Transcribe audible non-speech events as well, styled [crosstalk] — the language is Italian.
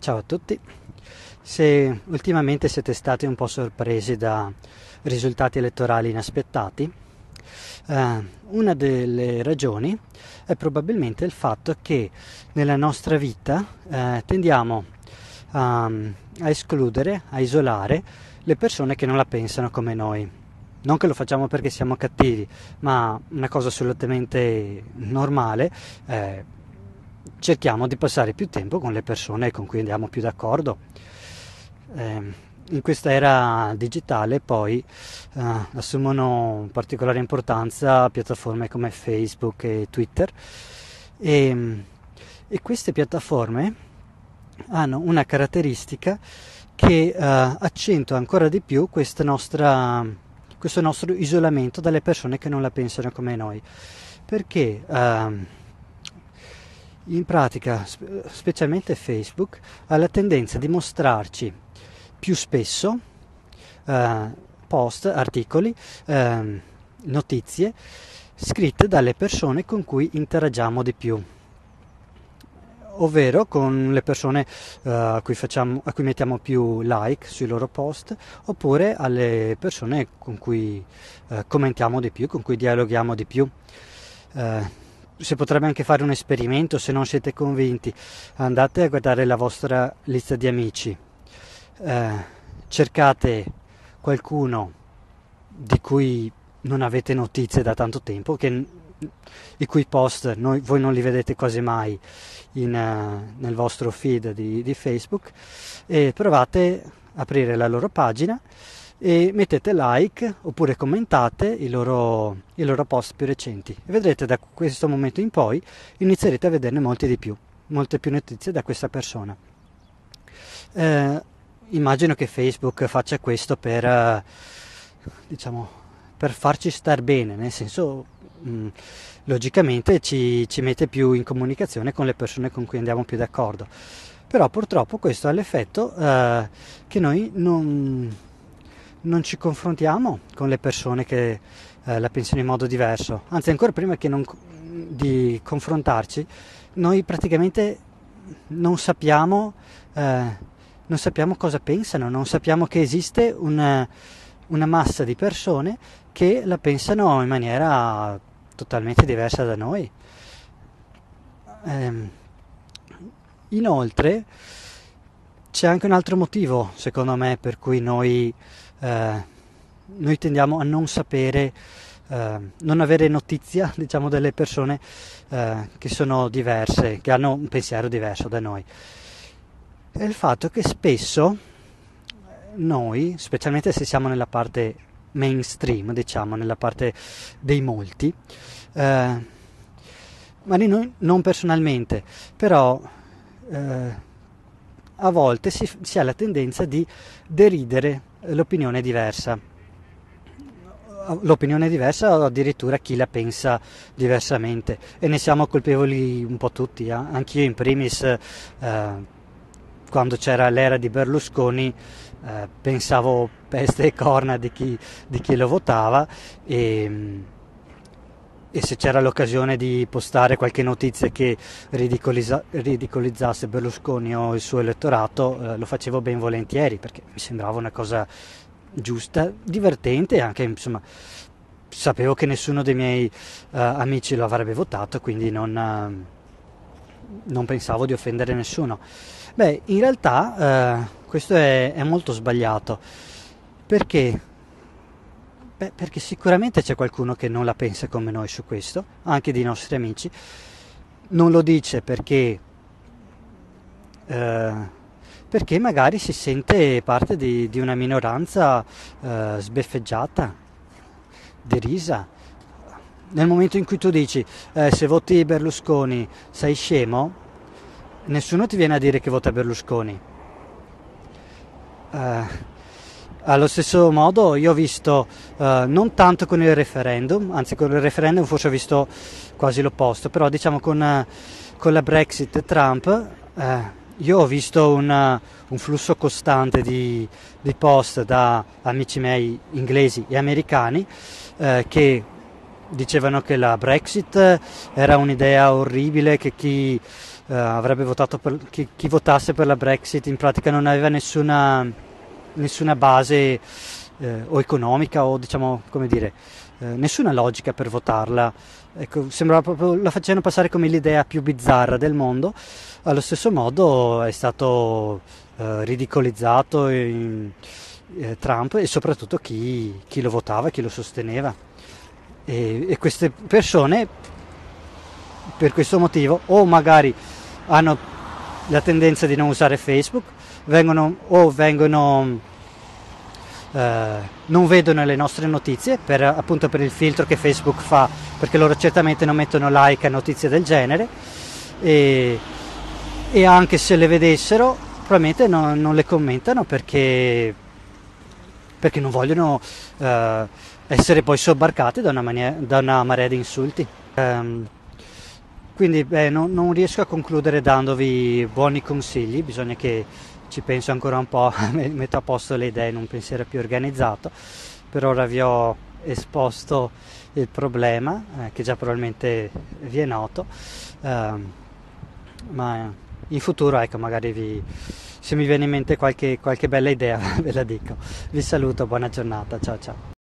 Ciao a tutti. Se ultimamente siete stati un po' sorpresi da risultati elettorali inaspettati, eh, una delle ragioni è probabilmente il fatto che nella nostra vita eh, tendiamo a, ehm, a escludere, a isolare le persone che non la pensano come noi. Non che lo facciamo perché siamo cattivi, ma una cosa assolutamente normale. Eh, cerchiamo di passare più tempo con le persone con cui andiamo più d'accordo. Eh, in questa era digitale poi eh, assumono particolare importanza piattaforme come Facebook e Twitter e, ehm, e queste piattaforme hanno una caratteristica che eh, accentua ancora di più nostra, questo nostro isolamento dalle persone che non la pensano come noi perché eh, in pratica, specialmente Facebook, ha la tendenza di mostrarci più spesso eh, post, articoli, eh, notizie scritte dalle persone con cui interagiamo di più, ovvero con le persone eh, a, cui facciamo, a cui mettiamo più like sui loro post, oppure alle persone con cui eh, commentiamo di più, con cui dialoghiamo di più eh, si potrebbe anche fare un esperimento se non siete convinti. Andate a guardare la vostra lista di amici, eh, cercate qualcuno di cui non avete notizie da tanto tempo, che, i cui post noi, voi non li vedete quasi mai in, uh, nel vostro feed di, di Facebook, e provate a aprire la loro pagina e mettete like oppure commentate i loro, i loro post più recenti e vedrete da questo momento in poi inizierete a vederne molti di più, molte più notizie da questa persona. Eh, immagino che Facebook faccia questo per, eh, diciamo, per farci star bene, nel senso mh, mm, logicamente ci, ci mette più in comunicazione con le persone con cui andiamo più d'accordo. Però purtroppo questo ha l'effetto eh, che noi non, non ci confrontiamo con le persone che eh, la pensano in modo diverso, anzi ancora prima che non, di confrontarci, noi praticamente non sappiamo, eh, non sappiamo, cosa pensano, non sappiamo che esiste una, una massa di persone che la pensano in maniera totalmente diversa da noi. Eh, inoltre, c'è anche un altro motivo, secondo me, per cui noi, eh, noi tendiamo a non sapere, eh, non avere notizia, [laughs] diciamo, delle persone eh, che sono diverse, che hanno un pensiero diverso da noi. È il fatto che spesso noi, specialmente se siamo nella parte mainstream, diciamo, nella parte dei molti, eh, magari noi non personalmente, però eh, a volte si, si ha la tendenza di deridere l'opinione diversa l'opinione diversa o addirittura chi la pensa diversamente e ne siamo colpevoli un po' tutti, eh? anch'io in primis eh, quando c'era l'era di Berlusconi eh, pensavo peste e corna di chi, di chi lo votava e mm, e se c'era l'occasione di postare qualche notizia che ridicolizza, ridicolizzasse Berlusconi o il suo elettorato, eh, lo facevo ben volentieri perché mi sembrava una cosa giusta, divertente e anche insomma sapevo che nessuno dei miei eh, amici lo avrebbe votato, quindi non, eh, non, pensavo di offendere nessuno. Beh, in realtà eh, questo è, è molto sbagliato perché Beh, perché sicuramente c'è qualcuno che non la pensa come noi su questo, anche dei nostri amici. Non lo dice perché, eh, perché magari si sente parte di, di una minoranza eh, sbeffeggiata, derisa. Nel momento in cui tu dici eh, se voti Berlusconi sei scemo, nessuno ti viene a dire che vota Berlusconi. Eh, allo stesso modo io ho visto eh, non tanto con il referendum, anzi con il referendum forse ho visto quasi l'opposto, però diciamo con, eh, con la Brexit e Trump eh, io ho visto una, eh, un flusso costante di, di, post da amici miei inglesi e americani eh, che dicevano che la Brexit era un'idea orribile, che chi, per, chi, chi votasse per la Brexit in pratica non aveva nessuna nessuna base eh, o economica o diciamo come dire eh, nessuna logica per votarla ecco, sembrava proprio la facevano passare come l'idea più bizzarra del mondo allo stesso modo è stato eh, ridicolizzato in, eh, Trump e soprattutto chi, chi, lo votava chi lo sosteneva e, e queste persone per questo motivo o magari hanno la tendenza di non usare Facebook vengono, o vengono eh, non vedono le nostre notizie per, appunto per il filtro che Facebook fa perché loro certamente non mettono like a notizie del genere e, e anche se le vedessero probabilmente no, non le commentano perché, perché non vogliono eh, essere poi sobbarcati da una, mania, da una marea di insulti. Um, quindi beh, non, non riesco a concludere dandovi buoni consigli, bisogna che ci penso ancora un po', [laughs] metto a posto le idee in un pensiero più organizzato. Per ora vi ho esposto il problema, eh, che già probabilmente vi è noto, eh, ma in futuro, ecco, magari vi, se mi viene in mente qualche, qualche bella idea [laughs] ve la dico. Vi saluto, buona giornata, ciao ciao.